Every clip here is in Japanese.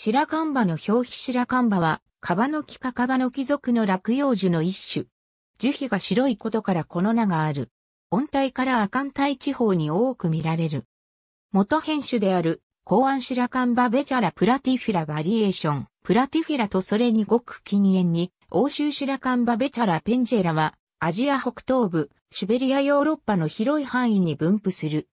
白バの表皮白バは、カバノキかカバノキ族の落葉樹の一種。樹皮が白いことからこの名がある。温帯から亜寒帯地方に多く見られる。元編種である、公安白バベチャラプラティフィラバリエーション、プラティフィラとそれにごく近縁に、欧州白バベチャラペンジェラは、アジア北東部、シベリアヨーロッパの広い範囲に分布する。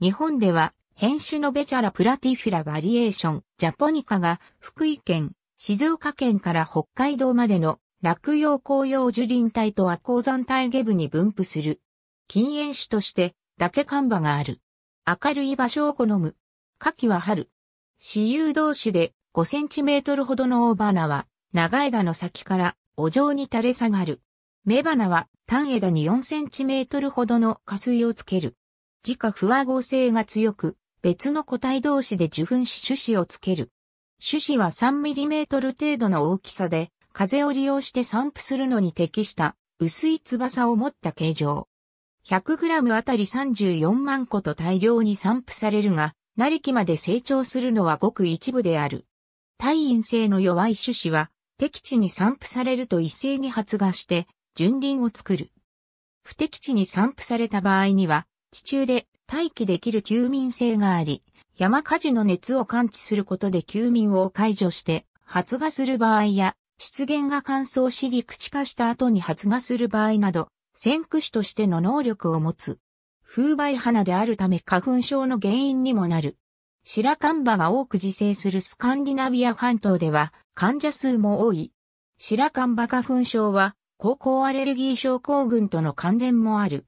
日本では、編集のベチャラプラティフィラバリエーション、ジャポニカが福井県、静岡県から北海道までの落葉紅葉樹林帯と亜鉱山帯下部に分布する。禁煙種として、だけ看板がある。明るい場所を好む。夏季は春。私有同種で5センチメートルほどの大花は、長枝の先からお状に垂れ下がる。雌花は単枝に4センチメートルほどの下水をつける。自家不和合性が強く、別の個体同士で受粉し種子をつける。種子は 3mm 程度の大きさで、風を利用して散布するのに適した薄い翼を持った形状。100g あたり34万個と大量に散布されるが、成木まで成長するのはごく一部である。体陰性の弱い種子は、適地に散布されると一斉に発芽して、純輪を作る。不適地に散布された場合には、地中で待機できる休眠性があり、山火事の熱を感知することで休眠を解除して発芽する場合や、湿原が乾燥し陸地化した後に発芽する場合など、先駆種としての能力を持つ。風媒花であるため花粉症の原因にもなる。白バが多く自生するスカンディナビア半島では患者数も多い。白バ花粉症は高校アレルギー症候群との関連もある。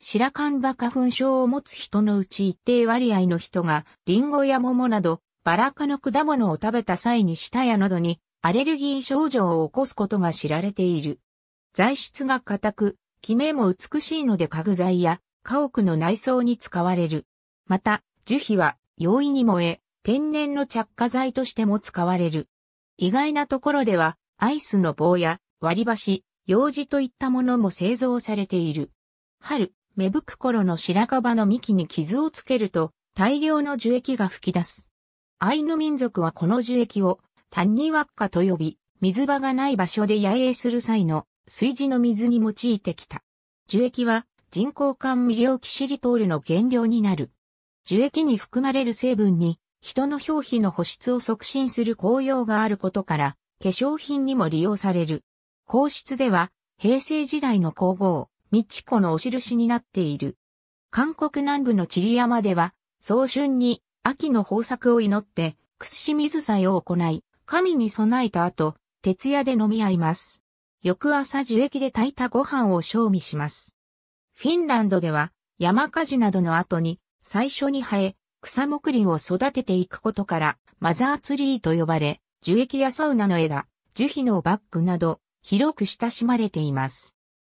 白馬花粉症を持つ人のうち一定割合の人が、リンゴや桃など、バラ科の果物を食べた際に舌や喉にアレルギー症状を起こすことが知られている。材質が硬く、キメも美しいので家具材や家屋の内装に使われる。また、樹皮は容易に燃え、天然の着火剤としても使われる。意外なところでは、アイスの棒や割り箸、用紙といったものも製造されている。春、芽吹く頃の白樺の幹に傷をつけると大量の樹液が噴き出す。アイヌ民族はこの樹液をタンニワッカと呼び、水場がない場所で野営する際の水地の水に用いてきた。樹液は人工甘味料キシリトールの原料になる。樹液に含まれる成分に人の表皮の保湿を促進する効用があることから化粧品にも利用される。皇室では平成時代の皇后、美智子のお印になっている。韓国南部のチリ山では、早春に秋の豊作を祈って、串水祭を行い、神に備えた後、徹夜で飲み合います。翌朝樹液で炊いたご飯を賞味します。フィンランドでは山火事などの後に最初に生え草木林を育てていくことからマザーツリーと呼ばれ樹液やサウナの枝、樹皮のバッグなど広く親しまれています。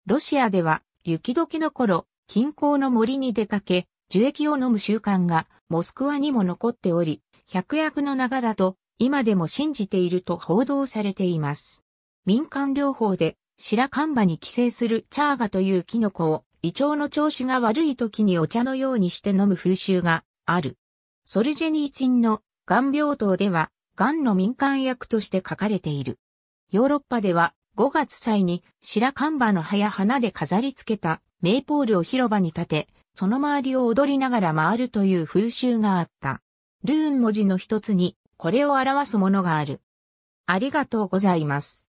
ロシアでは、雪解けの頃、近郊の森に出かけ、樹液を飲む習慣が、モスクワにも残っており、百薬の長だと、今でも信じていると報道されています。民間療法で、白寒葉に寄生するチャーガというキノコを、胃腸の調子が悪い時にお茶のようにして飲む風習がある。ソルジェニーチンの癌病棟では、癌の民間薬として書かれている。ヨーロッパでは5月祭に白看板の葉や花で飾り付けたメイポールを広場に立て、その周りを踊りながら回るという風習があった。ルーン文字の一つにこれを表すものがある。ありがとうございます。